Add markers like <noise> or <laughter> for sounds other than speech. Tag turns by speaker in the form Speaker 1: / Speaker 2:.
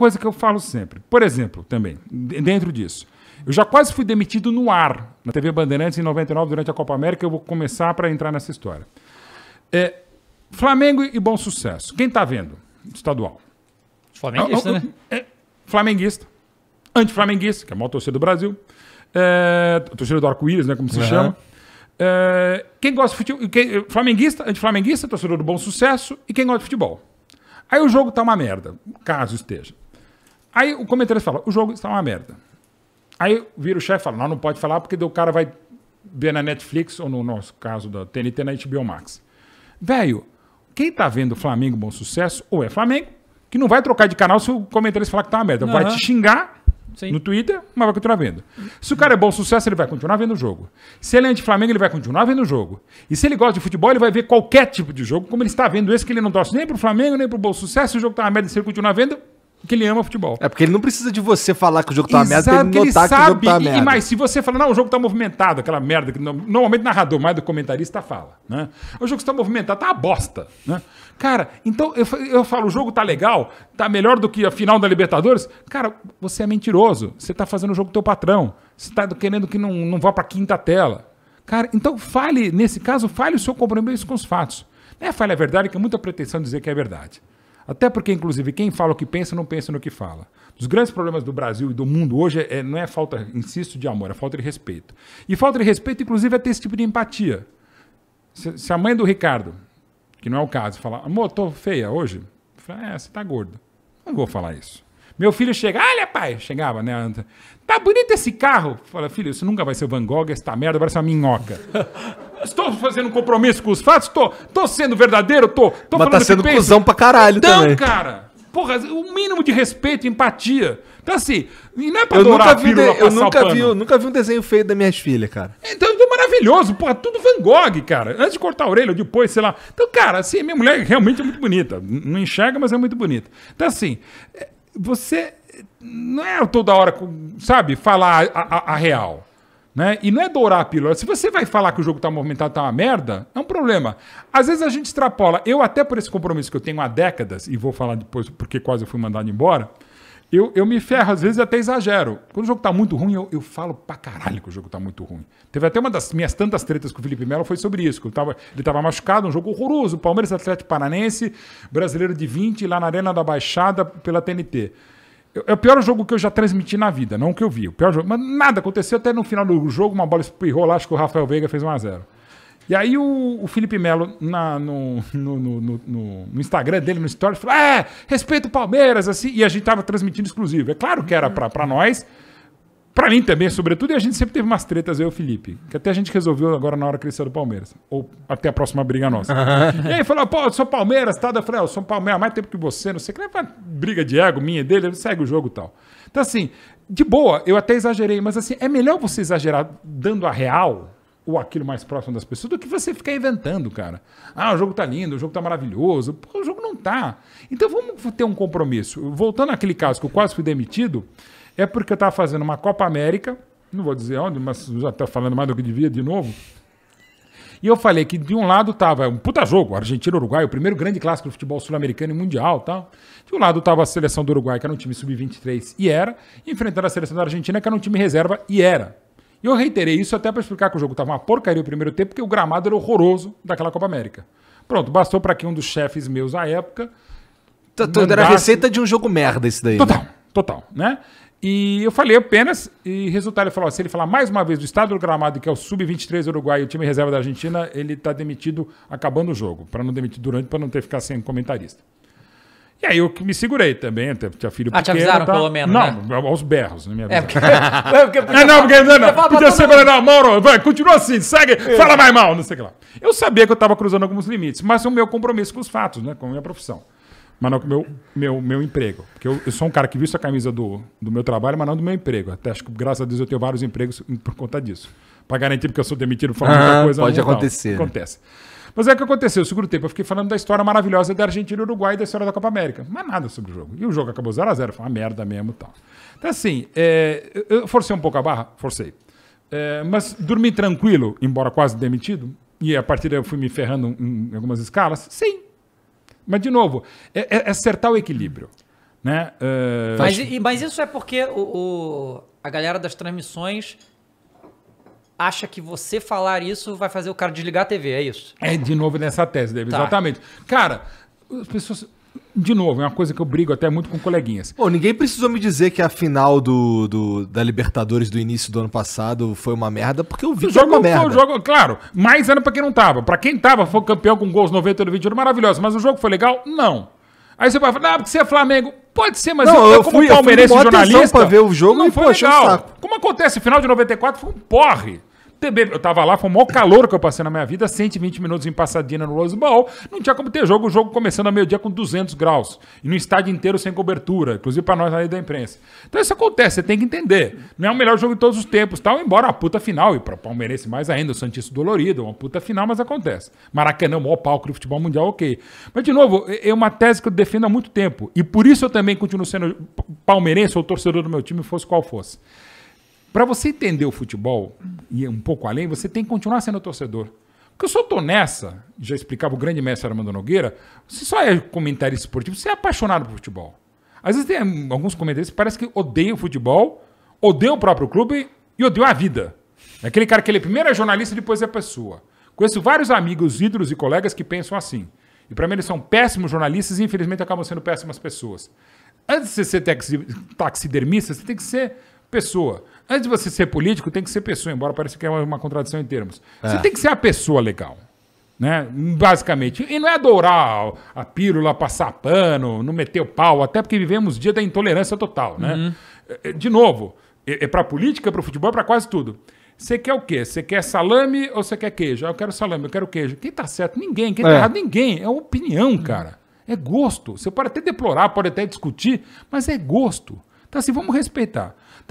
Speaker 1: Coisa que eu falo sempre. Por exemplo, também, dentro disso. Eu já quase fui demitido no ar, na TV Bandeirantes, em 99, durante a Copa América. Eu vou começar para entrar nessa história. É, Flamengo e bom sucesso. Quem está vendo? Estadual. Flamenguista, ah, né? Ah, ah, é, flamenguista. Antiflamenguista, que é a maior torcida do Brasil. É, torcida do arco-íris, né? Como se uhum. chama. É, quem gosta de futebol. Quem, flamenguista, antiflamenguista, torcedor do bom sucesso. E quem gosta de futebol. Aí o jogo tá uma merda, caso esteja. Aí o comentarista fala: o jogo está uma merda. Aí vira o chefe e fala: não, não pode falar porque o cara vai ver na Netflix, ou no nosso caso da TNT, na HBO Max. Velho, quem tá vendo Flamengo Bom Sucesso, ou é Flamengo, que não vai trocar de canal se o comentarista falar que tá uma merda. Uhum. Vai te xingar Sim. no Twitter, mas vai continuar vendo. Se o cara é bom sucesso, ele vai continuar vendo o jogo. Se ele é de flamengo ele vai continuar vendo o jogo. E se ele gosta de futebol, ele vai ver qualquer tipo de jogo, como ele está vendo esse que ele não torce nem pro Flamengo, nem pro bom sucesso, o jogo tá uma merda, se ele continuar vendo, que ele ama futebol. É porque ele não precisa de você falar que o jogo tá uma merda ele notar ele sabe, que o jogo tá merda. E, mas se você falar, não, o jogo tá movimentado, aquela merda que normalmente narrador mais do comentarista fala, né? O jogo está movimentado, tá uma bosta, né? Cara, então eu, eu falo, o jogo tá legal, tá melhor do que a final da Libertadores. Cara, você é mentiroso, você tá fazendo o jogo do teu patrão, você tá querendo que não, não vá pra quinta tela. Cara, então fale, nesse caso, fale o seu compromisso com os fatos. Não é fale a verdade, que é muita pretensão dizer que é verdade. Até porque, inclusive, quem fala o que pensa não pensa no que fala. Os grandes problemas do Brasil e do mundo hoje é, é, não é falta, insisto, de amor, é falta de respeito. E falta de respeito, inclusive, é ter esse tipo de empatia. Se, se a mãe do Ricardo, que não é o caso, falar, amor, tô feia hoje, falo, é, você tá gordo. Não vou falar isso. Meu filho chega, olha, pai, chegava, né? Tá bonito esse carro. Fala, filho, isso nunca vai ser o Van Gogh, essa merda, vai ser uma minhoca. <laughs> Estou fazendo um compromisso com os fatos? Estou tô, tô sendo verdadeiro? Estou tô, tô Mas tá sendo cuzão pra caralho então, também. Então, cara, porra, o mínimo de respeito e empatia. Então, assim, não é pra eu nunca vi, de, eu nunca vi, eu nunca vi um desenho feio das minhas filhas, cara. É, então, maravilhoso, porra, tudo Van Gogh, cara. Antes de cortar a orelha, depois, sei lá. Então, cara, assim, minha mulher realmente é muito bonita. Não enxerga, mas é muito bonita. Então, assim, é, você não é toda hora, sabe, falar a, a, a real. Né? E não é dourar a pílula. Se você vai falar que o jogo está movimentado, está uma merda, é um problema. Às vezes a gente extrapola. Eu, até por esse compromisso que eu tenho há décadas, e vou falar depois porque quase eu fui mandado embora, eu, eu me ferro, às vezes até exagero. Quando o jogo está muito ruim, eu, eu falo pra caralho que o jogo está muito ruim. Teve até uma das minhas tantas tretas com o Felipe Melo foi sobre isso. Que tava, ele estava machucado, um jogo horroroso. Palmeiras Atlético Paranense, brasileiro de 20, lá na Arena da Baixada pela TNT. É o pior jogo que eu já transmiti na vida, não que eu vi. O pior jogo. Mas nada aconteceu até no final do jogo, uma bola espirrou lá, acho que o Rafael Veiga fez 1x0. E aí o, o Felipe Melo na, no, no, no, no, Instagram dele, no story, falou: é, respeita o Palmeiras, assim. E a gente tava transmitindo exclusivo. É claro que era para nós. Pra mim também, é sobretudo, e a gente sempre teve umas tretas, eu e o Felipe, que até a gente resolveu agora na hora que ele saiu do Palmeiras. Ou até a próxima briga nossa. <laughs> e aí falou, pô, eu sou Palmeiras, tá? Eu falei, ah, eu sou Palmeiras mais tempo que você, não sei o que. Era briga de ego minha dele, ele segue o jogo e tal. Então, assim, de boa, eu até exagerei, mas assim, é melhor você exagerar dando a real ou aquilo mais próximo das pessoas do que você ficar inventando, cara. Ah, o jogo tá lindo, o jogo tá maravilhoso. Pô, o jogo não tá. Então vamos ter um compromisso. Voltando àquele caso que eu quase fui demitido, é porque eu tava fazendo uma Copa América, não vou dizer onde, mas já tá falando mais do que devia de novo. E eu falei que de um lado tava um puta jogo, Argentina Uruguai, o primeiro grande clássico do futebol sul-americano e mundial, tal. De um lado tava a seleção do Uruguai, que era um time sub-23 e era, enfrentando a seleção da Argentina, que era um time reserva e era. E eu reiterei isso até para explicar que o jogo estava uma porcaria o primeiro tempo, porque o gramado era horroroso daquela Copa América. Pronto, bastou para que um dos chefes meus à época. Mandasse... Era a receita de um jogo merda esse daí. Né? Total, né? total, né? E eu falei apenas, e resultado ele falou: se ele falar mais uma vez do estado do gramado, que é o sub-23 Uruguai e o time reserva da Argentina, ele está demitido acabando o jogo, para não demitir durante, para não ter que ficar sem comentarista. E aí eu me segurei também, tinha filho pequeno. Ah, te avisaram tá... pelo menos, Não, né? aos berros, não né, minha é, vida <laughs> É, porque... é, porque podia... é, não, porque... Não, não, podia tá ser, tá não, Mauro, vai, continua assim, segue, é. fala mais mal, não sei o que lá. Eu sabia que eu estava cruzando alguns limites, mas o meu compromisso com os fatos, né, com a minha profissão. Mas não com o meu, meu, meu emprego. Porque eu, eu, sou um cara que visto a camisa do, do meu trabalho, mas não do meu emprego. Até acho que, graças a Deus, eu tenho vários empregos por conta disso. Para garantir porque eu sou demitido por ah, muita coisa. Pode acontecer. Né? Acontece. Mas é o que aconteceu. O segundo tempo eu fiquei falando da história maravilhosa da Argentina e Uruguai e da história da Copa América. Mas nada sobre o jogo. E o jogo acabou 0x0, foi uma merda mesmo e tal. Então, assim, é, eu forcei um pouco a barra, forcei. É, mas dormi tranquilo, embora quase demitido, e a partir daí eu fui me ferrando em algumas escalas? Sim. Mas, de novo, é, é, é acertar o equilíbrio. Né? É, mas, acho... mas, isso é porque o, o, a galera das transmissões acha que você falar isso vai fazer o cara desligar a TV, é isso? É de novo nessa tese, David. Tá. Exatamente. Cara, as pessoas. De novo, é uma coisa que eu brigo até muito com coleguinhas. Pô, ninguém precisou me dizer que a final do, do da Libertadores do início do ano passado foi uma merda, porque eu vi o jogo, que foi uma merda. O jogo, claro, mais era pra quem não tava. Pra quem tava, foi campeão com gols 90 e 21, maravilhoso. Mas o jogo foi legal? Não. Aí você vai falar, ah, porque você é Flamengo. Pode ser, mas não, eu, eu como fui, palmeirense eu fui jornalista. pra ver o jogo não foi legal. Como acontece, final de 94 foi um porre. Eu tava lá, foi o maior calor que eu passei na minha vida, 120 minutos em Passadina no Rose Bowl. Não tinha como ter jogo, o jogo começando a meio-dia com 200 graus. E no estádio inteiro sem cobertura, inclusive para nós aí da imprensa. Então isso acontece, você tem que entender. Não é o melhor jogo de todos os tempos, tal, embora a puta final, e para o palmeirense mais ainda, o Santista dolorido, uma puta final, mas acontece. Maracanã é o maior palco do futebol mundial, ok. Mas, de novo, é, é uma tese que eu defendo há muito tempo. E por isso eu também continuo sendo palmeirense ou torcedor do meu time, fosse qual fosse. Para você entender o futebol e um pouco além, você tem que continuar sendo torcedor. Porque eu só tô nessa, já explicava o grande mestre Armando Nogueira, você só é comentário esportivo, você é apaixonado por futebol. Às vezes tem alguns comentaristas que parece que odeiam o futebol, odeiam o próprio clube e odeiam a vida. É aquele cara que ele primeiro é jornalista e depois é pessoa. Conheço vários amigos, ídolos e colegas que pensam assim. E para mim eles são péssimos jornalistas e infelizmente acabam sendo péssimas pessoas. Antes de você ser taxidermista, você tem que ser pessoa. Antes de você ser político, tem que ser pessoa, embora pareça que é uma contradição em termos. É. Você tem que ser a pessoa legal. Né? Basicamente. E não é adorar a pílula, passar pano, não meter o pau, até porque vivemos dia da intolerância total. Né? Uhum. É, é, de novo, é para política, para o futebol, é para quase tudo. Você quer o quê? Você quer salame ou você quer queijo? Ah, eu quero salame, eu quero queijo. Quem tá certo? Ninguém. Quem tá errado? Ninguém. É opinião, uhum. cara. É gosto. Você pode até deplorar, pode até discutir, mas é gosto. Então, assim, vamos respeitar. Então,